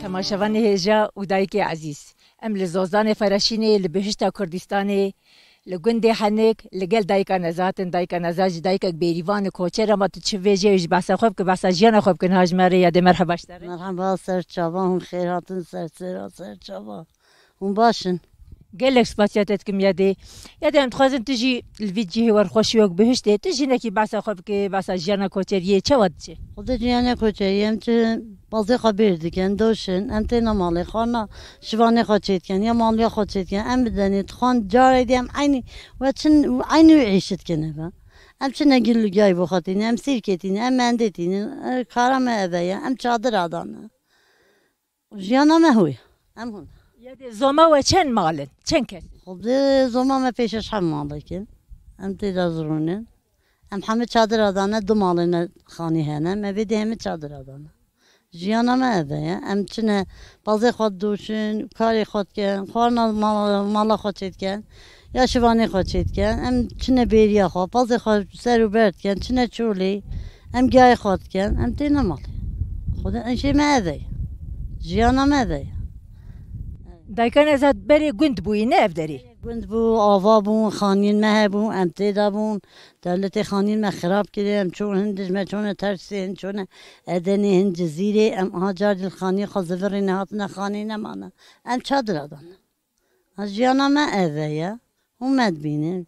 تماشاوان هجا اودایک عزیز ام لزوزان فرشینی لبهشتا کردستانی لګوندې حنیک لګل دایکا نزات دایکا نزاج دایکا بیریوان کوچره مت چې ویجې ژ بس خوب کې بس جن خوب کې هاجمره یا د مرحبا شته مرحبا سر چاوان خیراتن سر سر سر چاوان هم باشن گەلێک سپاسیاتت که میاده یادەم دخوازن تژی لڤیدجی هێوە خۆشیوەک بهشته تژینێکی باسا خۆ بکە باسا ژیانە کۆچێریە چەوە بچێ خودە ژیانە کۆچێری ئەم بازی خەبیر دیکەن دۆشن ئەم تێنە ماڵی خۆنا شوانێ خۆچێتکەن یا ماڵیا خۆچێتکەن ئەم بدەنێت خۆن جارێ دێم عینی اینی عینی عیشتکەنەوە ئەم ام نەگیر لوگای بۆ خەتین ام سیرکێتین ئەم مندێتین کارامە ئەبەیە ام چادر ئادانە ژیانە مەهوی ام هونە زما و چند مالن چند کس خب ده زما ما پیشش هم مالکن هم تیدا زرونن هم همه چادر آدانه دو مالن خانی هنه ما بیده همه چادر آدانه جیانا ما اوه هم چنه بازه خود دوشن کاری خود کن خوارنا مالا خود چید کن یا شوانی خود چید کن هم چنه بیریا خود بازه خود سر و برد کن چنه چولی هم گای خود کن هم تینا مالی خود انشی ما اوه جیانا ما اوه دایکان ئەزاد بەرێ گوند بووی نەفدەری گوند بوو ئاوا بوون خانین مەهە بوو ئەم تێدا بوون دەلتێ خانین مە خراپ کرێ ئەم چۆن هەندژمە چۆنە تەرسێن چۆنە ئەدەنێ هەند جززیرێ ئەم ئاجار دڵخانی خەزەڤڕی نەهاتنە خانی نەمانە ئەم چادرادان ژیانە مە ئەڤەیە و مەدبینن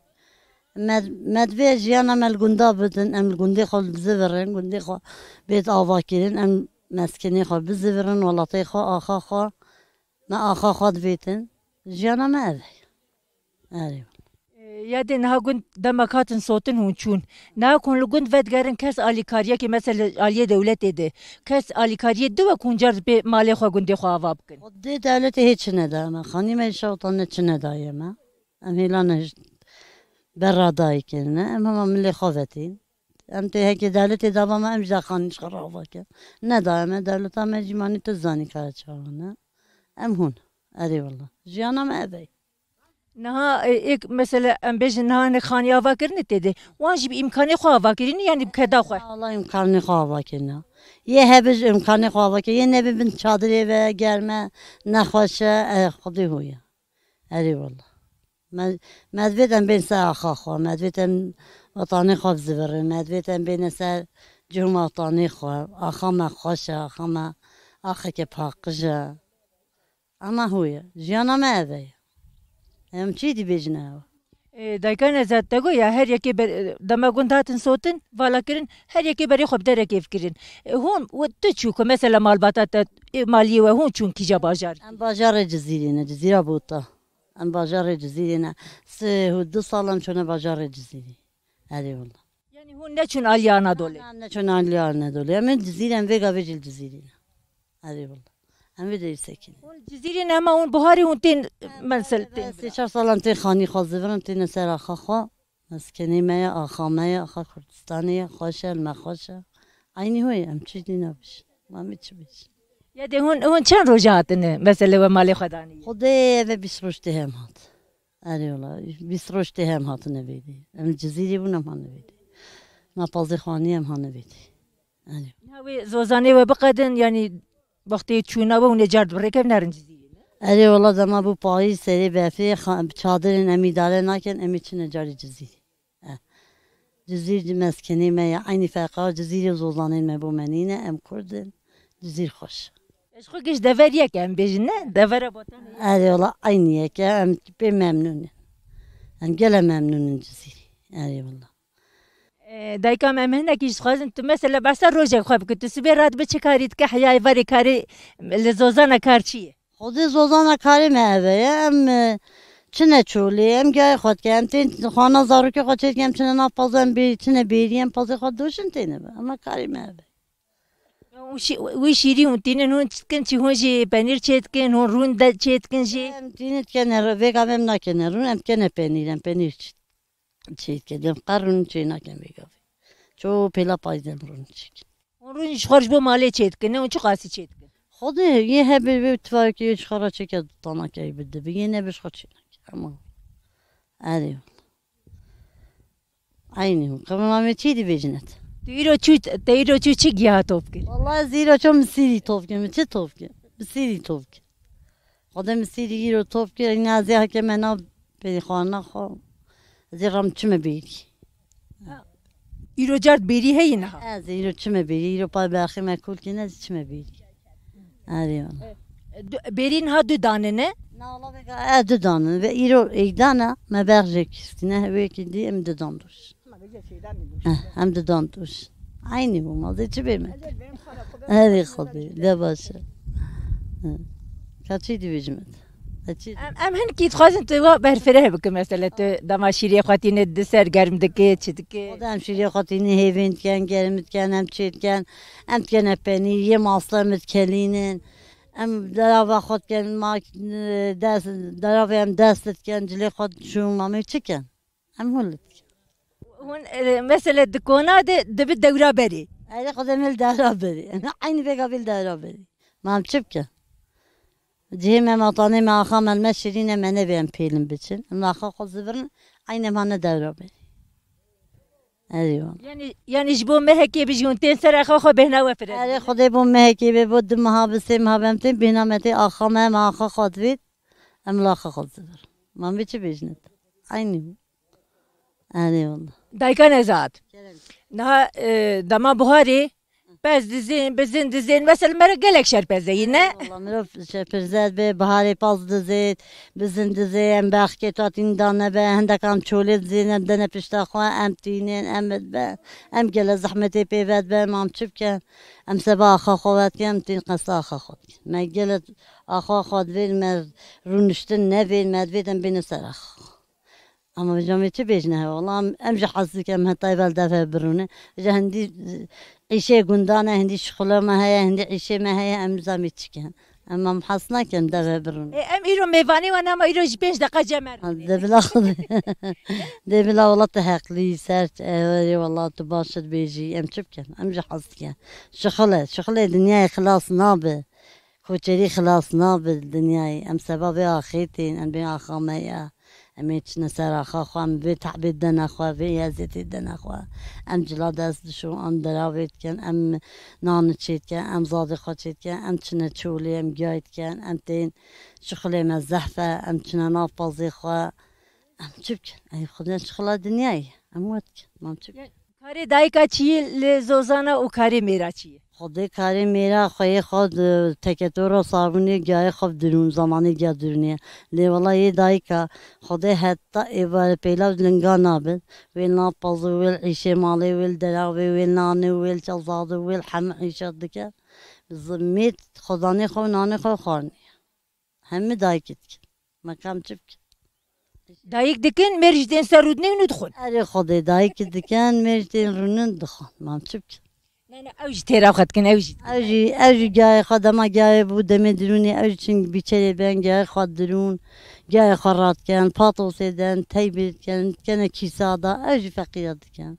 مەدبێ ژیانە مەل گوندا بدن ئەم گوندی خۆ بزڤڕێن گوندی خۆ بێت ئاواکردن ئەم مەسکنی خۆ بزڤرن وڵاتی خۆ ئاخا خۆ na axa xod bêtin jiyana me ev erê e, Yedê niha gund demek hatin sotin hûn çûn. Niha kun li gund vedgerin kes alîkariyekê mesel aliyê dewletê Kes alikariye. diwe kuncar be malê xwe gundê xwe ava bikin. Dê dewletê hê çi neda me? Xanî me şewtan ne çi nedaye me? Em hêlan e berra dayikirine. Em hema milê xwe vetîn. Em tê hekê dewletê dava me em ji xanî xwe rava kin. Nedaye me dewleta ام هون اري والله جيانا ما ابي نها ایک مثلا ام بیج نها نخانی آوا کرنه تیده وان جی امکانی خواه آوا کرنه یعنی بکدا خواه الله امکانی خواه آوا کرنه یه هبج امکانی خواه آوا کرنه یه نبی بین چادری و گرمه نخواشه خودی هویه اری والله مدویتم بین سر آخا خواه مدویتم وطانی خواه بزبره مدویتم بین سر جرم وطانی خواه آخا ما خوشه آخا ما آخا که پاقشه اما هویا جیانا مه هم چی دی بجنه دایکان ازاد دگو یا هر یکی بر دما گنداتن سوتن والا کرن هر یکی بری خوب دره کیف کرن هون و تو چوکو مثلا مال باتات مالی و هون چون کیجا باجار ام باجار جزیره نه جزیره بوتا ام باجار جزیره نه سه و دو سالم چون باجار جزیره هری والله یعنی هون نه چون آلیانا دوله نه چون آلیانا دوله من جزیره وگا وجل جزیره هری والله همه دیر سکین جزیرین همه اون بهاری اون تین منسل تین سی چار سالان تین خانی خوزی برم تین سر آخا خوا مسکنی میا آخا میا آخا کردستانی خوشه المخوشه عینی هوی همچی دی نبیش ما میچی بیش یا ده هون هون چند روز هاتنه مسئله و مال خدانی خدا و بیس روز هم هات اری ولا بیس روز هم هات نبیدی ام جزیری بونم هان نبیدی ما پازی خانی هم هان نبیدی اری زوزانی و بقدن یعنی Vakti çuna ve onu card bırakıp narinci Eri ola dama bu payı seri befi çadırın emidare naken emi çine cari cizi. Cizir meskeni me ya aynı fakat cizir zorlanın me bu menine em kurdin cizir hoş. Eşko geç dever yek em bejine devere botan. Eri ola aynı yek em be memnun. Em gele memnunun cizir. Eri ola. دایکم ام هندکیش خوازن تو مثلا بسا روزه خوب که تو سبه رات بچه کارید که حیای وری کاری لزوزانه کار خود خودی کاری مهوه ام چنه چولی ام گای خود که ام تین خانه زارو که خود چید که ام چنه ناپازه ام بیری چنه بیری ام پازه خود دوشن تینه اما کاری مهوه وی شیری اون تینه نون چتکن چی هون جی پنیر چتکن هون رون دا چتکن جی ام تینه تکنه رو بگم ام نکنه رون ام کنه پنیر ام پنیر چتکن karın چیت کردم قرن چی نکنم گفت چو پلا پایدم رون چیک رون خرج به مالی چیت کنه اون چه قاسی چیت کنه خود یه هب به اتفاقی یه خرا چیک تانا کی بده بی نه بش خود چیک اما آره Aynı. Kamametiydi becinet. Diro çu diro çu çiğ giya topki. Vallahi zira çom siri topki mi çi topki. Siri topki. Adam siri giro topki nazi hakemen ab beni kahana xo. زیرم چمه بیری ایرو جرد بیری هی نه از ایرو چمه بیری ایرو پا برخی مکول که نه چمه بیری آریان برین ها دو دانه نه نه دو دانه و ایرو ایدانه مبرجه کستینه هوی که دی ام دو دان دوش ام دو دان دوش عینی bu malı hiç bilmedim. Her yıl kaldı. Ne başı. Kaçıydı bizim? ام هن کی تخوازن تو بر فره بک مثلا تو دما شیری خاتین دسر گرم دکی چدکی دم شیری خاتین هیوند کن گرم کن ام چیت کن ام کن پنی یه ماصله متکلینن ام دروا خود کن ما دست دروا ام دستت کن جلی خود شوم مامی چکن ام هولت هون مثلا دکونا دبی دورا بری ایره خودم دورا بری انا عین بگا بیل دورا بری ما هم چپ کن جیم مطانی ما خام المشرین من نبیم پیلم بچن ما خا خود زبرن عین ما ندارم ايوه يعني يعني جبو مهكي بجونتين سر اخو خو بهنا وفرد اري خدي بو مهكي ببود مها بسم هبمتين بهنا متي اخا ما ما اخا خدويت املاخ خد زبر ما بيچ بجنت عيني ايوه والله دايكا نزاد نها دما بهاري pez dizin, bezin dizin. Mesela mera gelek şerpeze yine. Valla mirov şerpezet be baharı paz dizit. Bezin dizi em bak ki tatin dana be hendek am çöle dizin em dene pişta kwa em tinin em be. Em gele zahmeti pevet be am çüpken. Em seba akha khovatken em tin kasa akha khotken. Me gele akha khot vermez. Runuştun ne vermez. Vedem beni sarak. اما جامعه چه بجنه والله ام امج حظی که من طيب الدفع برونه جه هندی عیشه گندانه هندی شخله ما هيا هندی عیشه ما هيا ام زامی چکن اما محصنا کم دفع برونه ام ایرو میوانی و نما ایرو جبیش دقا جمر دبلا خود دبلا والله تحقلی سرت اوری والله تو باشد بیجی ام چه بکم امج حظی که شخله شخله دنیای خلاص نابه خوچری خلاص نابه دنیای ام سبب آخیتین ام بین آخامه اميتش نسر اخا خو ام بيت دن دنا خو في دن دنا ام جلاد از شو ام دراويت کن ام نان تشيت کن ام زادي خو تشيت كان ام تشنا چولی ام جايت کن ام تين شخلي ما زحفة ام تشنا بازی خوا ام تشبك ای خدنا شخلا دنیای ام واتك ما تشبك کار دایکا چی لزوزانا او کار میرا چیه خود کار میرا خوی خود تکتور و صابونی گای خود درون زمانی گیا درونی لی والا یه دایکا خود حتی ایوار پیلا لنگا نابد ویل نا پازو ویل عیشه مالی ویل دراوی ویل نانی ویل چلزادو ویل حم عیشه دکه زمیت خودانی خو نانی خو خورنی همه دایکت مکم چپکه دایک دکن مرج دین سرود نی ندخون اره خدا دایک دکن مرج دین رونن دخون مام چپ نه نه اوج تیرا خد کن اوج اوجی اوجی گای خدا ما گای بود دمی درونی اوج چن بیچاره بن گای خد درون گای خرات کن پاتوس دن تیبیت کن کن کیسادا اوج فقیر دکن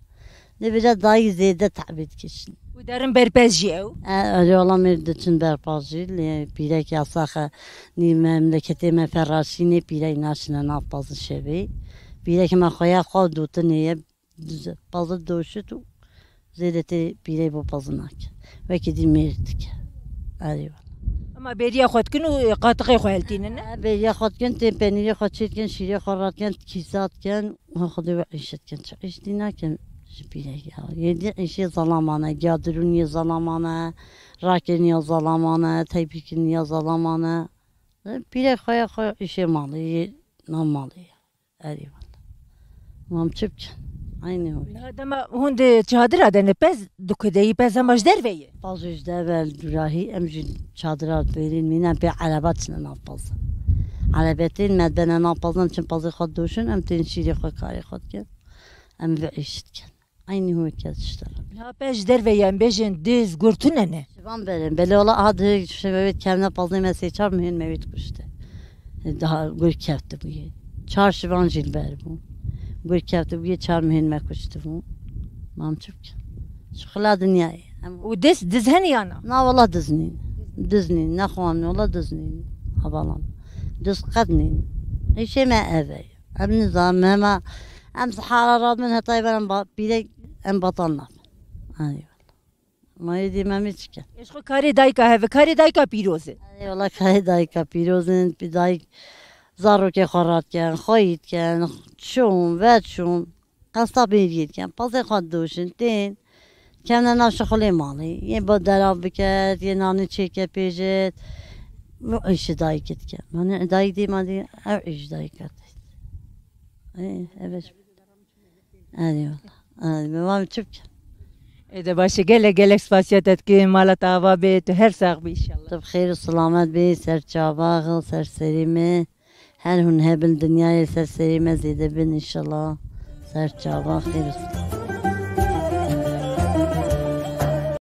ne biraz daha ziyade tabit kişinin. U derin berpez jeu. Öyle olamıyor için berpaz jeu. Pirek yasakı ni memleketi me ferraşi ne pirek naşine nafbazı şevi. Pirek me koya kod dutu niye bazı dövüşütü. Zedeti pirek bu bazınak. Ve kedi merdik. Eyvallah. ما بيريا خدكن وقاطقي خوالتينن بيريا خدكن تيمبانية خدشتكن شيريا خراتكن كيساتكن وخدوا عيشتكن عيشتنا كن zalamana, zalamana, zalamanı, Gadirun zalamana, Rakin zalamanı, zalamana, bir de kaya kaya işe malı, normali, namalı. Erivan. Mamçıpçın. Aynı öyle. Dama hunde çadıra dene pez dukedeyi pez amaç derveyi. Bazı yüzde evvel durahi emci çadıra verin minen pe arabatına napazın. Arabetin medbene napazın için pazı kod duşun emtin şiri kod kari kod gen. Em ve işitken. Aynı hümet yatışlar. La der ve yem bejin diz gürtü nene. Şivan benim. Bele ola adı şu şey, mevet kendine paldı mesleği çar mühün mevet e, Daha gür kefti bu ye. Çar şivan jilber bu. Gür kefti bu ye çar mühün mekuştu bu. Mamçıp Şu Şukla dünyayı. O diz, diz hani yana? Na valla diznin. Diznin. Ne ne ola diznin. Havalan. Diz kadnin. İşe me eve. Hem nizam hem أمس حرارة منها طيبة بيدي أم بطلنا أيوة ما يدي ما میچکن عشق کاری دایکا هفه کاری دایکا پیروزه ای والا کاری دایکا پیروزن پی دایک زارو که خورات کن خویت کن چون و چون قصد بیرید کن پس خود دوشن تین کم ناش خلی مالی یه با دراب بکرد یه نانی چیکه پیجت مو ایش دایکت کن من دایک دی من دی او ایش دایکت ای اوش ايوه ايوه ما بتشوفش اذا باش قال قال لك سباسياتك مالت افا بيت هر ساق بي ان شاء الله بخير وسلامات بي سر چاباغ سر سريمه هر هن هبل دنيا سر سريمه زيد بن ان شاء الله سر چاباغ خير وسلامات